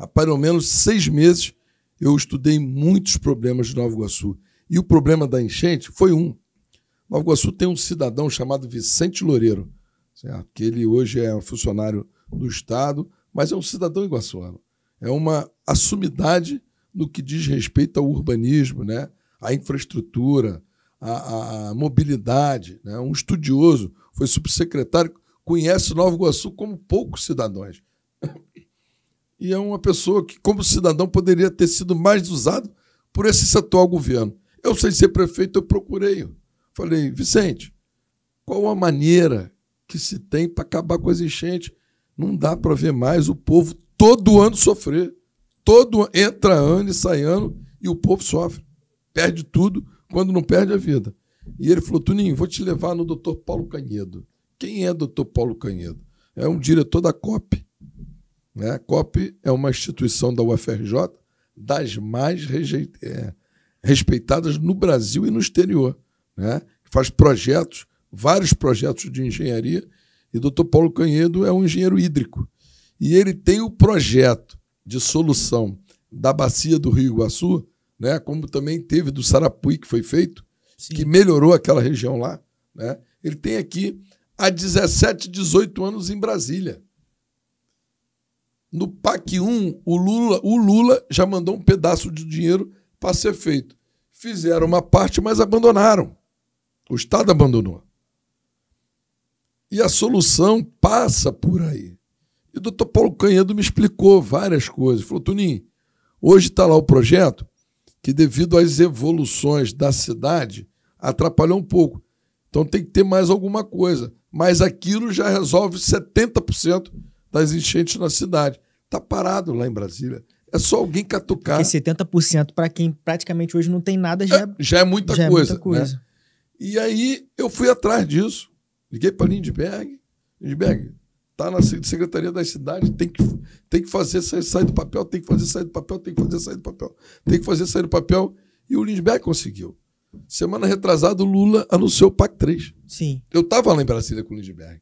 Há pelo menos seis meses eu estudei muitos problemas de Nova Iguaçu. E o problema da enchente foi um. Nova Iguaçu tem um cidadão chamado Vicente Loureiro, certo? que ele hoje é um funcionário do Estado, mas é um cidadão iguaçuano. É uma assumidade no que diz respeito ao urbanismo, né? à infraestrutura, à, à mobilidade. Né? Um estudioso, foi subsecretário, conhece Nova Iguaçu como poucos cidadãos e é uma pessoa que, como cidadão, poderia ter sido mais usado por esse atual governo. Eu, sem ser prefeito, eu procurei. -o. Falei, Vicente, qual a maneira que se tem para acabar com as enchentes? Não dá para ver mais o povo todo ano sofrer. Todo entra ano e sai ano e o povo sofre. Perde tudo quando não perde a vida. E ele falou: Tuninho, vou te levar no doutor Paulo Canhedo. Quem é doutor Paulo Canhedo? É um diretor da COP, né? A COP é uma instituição da UFRJ das mais é, respeitadas no Brasil e no exterior. Né? Faz projetos, vários projetos de engenharia, e o doutor Paulo Canhedo é um engenheiro hídrico. E ele tem o projeto de solução da bacia do Rio Iguaçu, né? como também teve do Sarapuí, que foi feito, Sim. que melhorou aquela região lá. Né? Ele tem aqui há 17, 18 anos em Brasília. No PAC 1, o Lula, o Lula já mandou um pedaço de dinheiro para ser feito. Fizeram uma parte, mas abandonaram. O Estado abandonou. E a solução passa por aí. E o doutor Paulo Canhedo me explicou várias coisas. Falou, Tuninho, hoje está lá o projeto que, devido às evoluções da cidade, atrapalhou um pouco. Então tem que ter mais alguma coisa. Mas aquilo já resolve 70% das enchentes na cidade. Está parado lá em Brasília. É só alguém catucar. Porque 70% para quem praticamente hoje não tem nada já é, é já é muita já é coisa. É muita coisa. Né? E aí eu fui atrás disso. Liguei para Lindbergh. Lindbergh, está na Secretaria da cidade. tem que, tem que fazer sair, sair do papel, tem que fazer sair do papel, tem que fazer sair do papel, tem que fazer sair do papel. E o Lindbergh conseguiu. Semana retrasada, o Lula anunciou o PAC 3. Sim. Eu estava lá em Brasília com o Lindbergh.